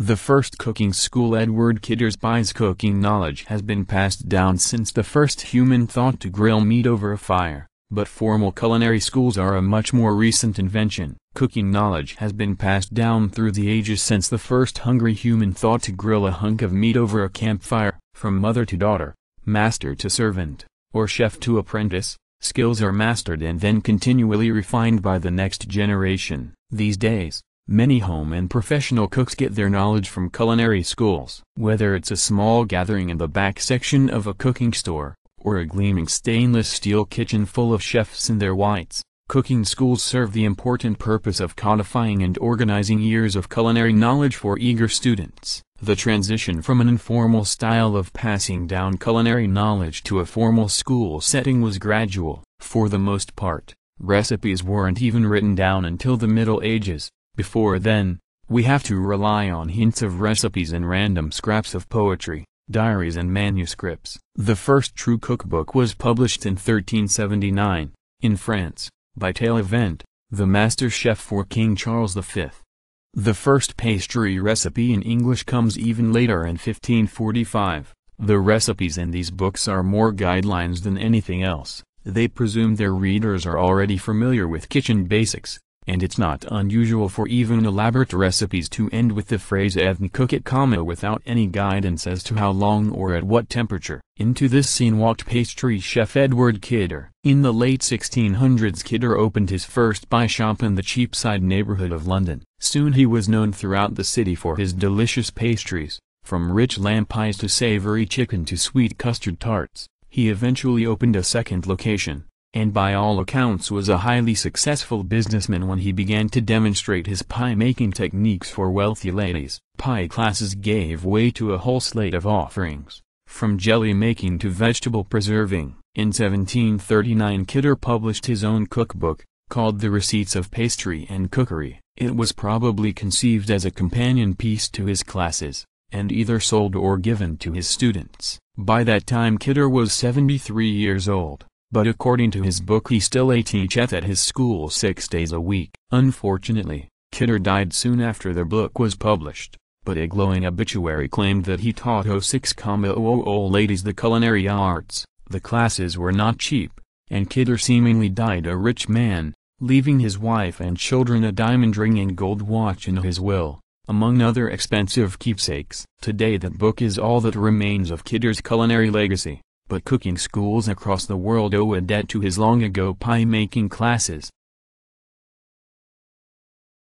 The first cooking school Edward Kidder's buys cooking knowledge has been passed down since the first human thought to grill meat over a fire, but formal culinary schools are a much more recent invention. Cooking knowledge has been passed down through the ages since the first hungry human thought to grill a hunk of meat over a campfire, from mother to daughter, master to servant, or chef to apprentice. Skills are mastered and then continually refined by the next generation. These days, Many home and professional cooks get their knowledge from culinary schools. Whether it's a small gathering in the back section of a cooking store, or a gleaming stainless steel kitchen full of chefs in their whites, cooking schools serve the important purpose of codifying and organizing years of culinary knowledge for eager students. The transition from an informal style of passing down culinary knowledge to a formal school setting was gradual. For the most part, recipes weren't even written down until the Middle Ages. Before then, we have to rely on hints of recipes and random scraps of poetry, diaries and manuscripts. The first true cookbook was published in 1379, in France, by Taillevent, the master chef for King Charles V. The first pastry recipe in English comes even later in 1545. The recipes in these books are more guidelines than anything else. They presume their readers are already familiar with kitchen basics, and it's not unusual for even elaborate recipes to end with the phrase and cook it comma without any guidance as to how long or at what temperature. Into this scene walked pastry chef Edward Kidder. In the late 1600s Kidder opened his first pie shop in the Cheapside neighborhood of London. Soon he was known throughout the city for his delicious pastries, from rich lamb pies to savory chicken to sweet custard tarts. He eventually opened a second location, and by all accounts was a highly successful businessman when he began to demonstrate his pie-making techniques for wealthy ladies. Pie classes gave way to a whole slate of offerings, from jelly-making to vegetable preserving. In 1739 Kidder published his own cookbook, called The Receipts of Pastry and Cookery. It was probably conceived as a companion piece to his classes, and either sold or given to his students. By that time Kidder was 73 years old but according to his book he still a teacheth at his school six days a week. Unfortunately, Kidder died soon after the book was published, but a glowing obituary claimed that he taught 06,000 ladies the culinary arts. The classes were not cheap, and Kidder seemingly died a rich man, leaving his wife and children a diamond ring and gold watch in his will, among other expensive keepsakes. Today that book is all that remains of Kidder's culinary legacy but cooking schools across the world owe a debt to his long-ago pie-making classes.